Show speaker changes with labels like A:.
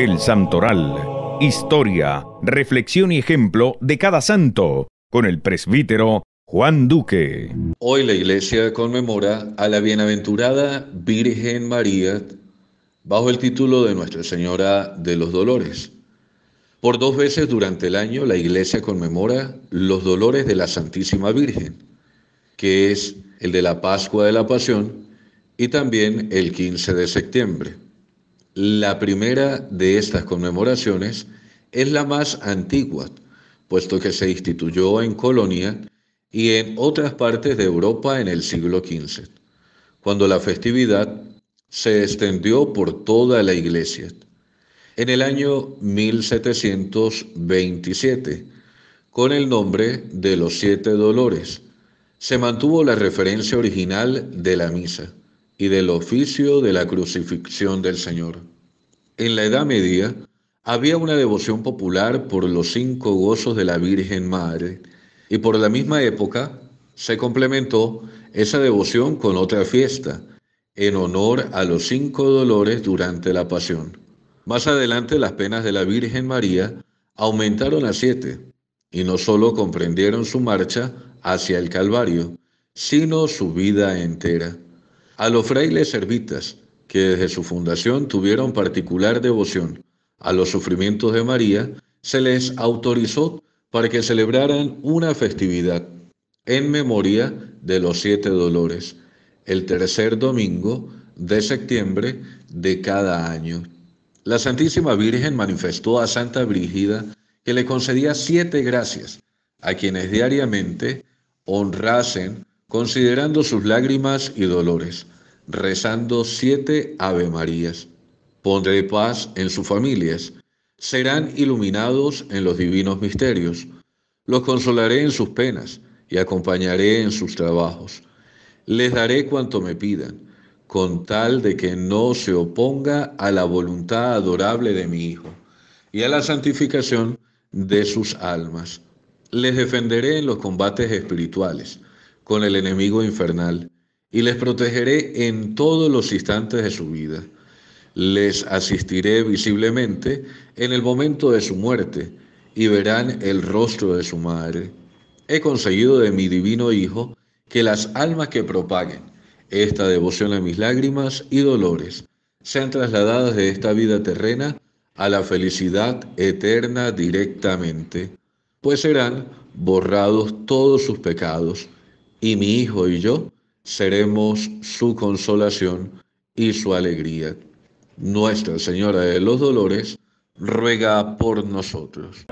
A: El Santoral. Historia, reflexión y ejemplo de cada santo, con el presbítero Juan Duque. Hoy la iglesia conmemora a la bienaventurada Virgen María bajo el título de Nuestra Señora de los Dolores. Por dos veces durante el año la iglesia conmemora los dolores de la Santísima Virgen, que es el de la Pascua de la Pasión y también el 15 de septiembre. La primera de estas conmemoraciones es la más antigua, puesto que se instituyó en Colonia y en otras partes de Europa en el siglo XV, cuando la festividad se extendió por toda la iglesia. En el año 1727, con el nombre de los siete dolores, se mantuvo la referencia original de la misa y del oficio de la crucifixión del Señor. En la Edad Media había una devoción popular por los cinco gozos de la Virgen Madre y por la misma época se complementó esa devoción con otra fiesta en honor a los cinco dolores durante la pasión. Más adelante las penas de la Virgen María aumentaron a siete y no solo comprendieron su marcha hacia el Calvario, sino su vida entera. A los frailes servitas, que desde su fundación tuvieron particular devoción a los sufrimientos de María, se les autorizó para que celebraran una festividad en memoria de los siete dolores, el tercer domingo de septiembre de cada año. La Santísima Virgen manifestó a Santa Brígida que le concedía siete gracias a quienes diariamente honrasen considerando sus lágrimas y dolores, rezando siete Ave Marías. Pondré paz en sus familias, serán iluminados en los divinos misterios, los consolaré en sus penas y acompañaré en sus trabajos. Les daré cuanto me pidan, con tal de que no se oponga a la voluntad adorable de mi Hijo y a la santificación de sus almas. Les defenderé en los combates espirituales con el enemigo infernal y les protegeré en todos los instantes de su vida. Les asistiré visiblemente en el momento de su muerte y verán el rostro de su madre. He conseguido de mi divino Hijo que las almas que propaguen esta devoción a mis lágrimas y dolores sean trasladadas de esta vida terrena a la felicidad eterna directamente, pues serán borrados todos sus pecados y mi hijo y yo seremos su consolación y su alegría. Nuestra Señora de los Dolores ruega por nosotros.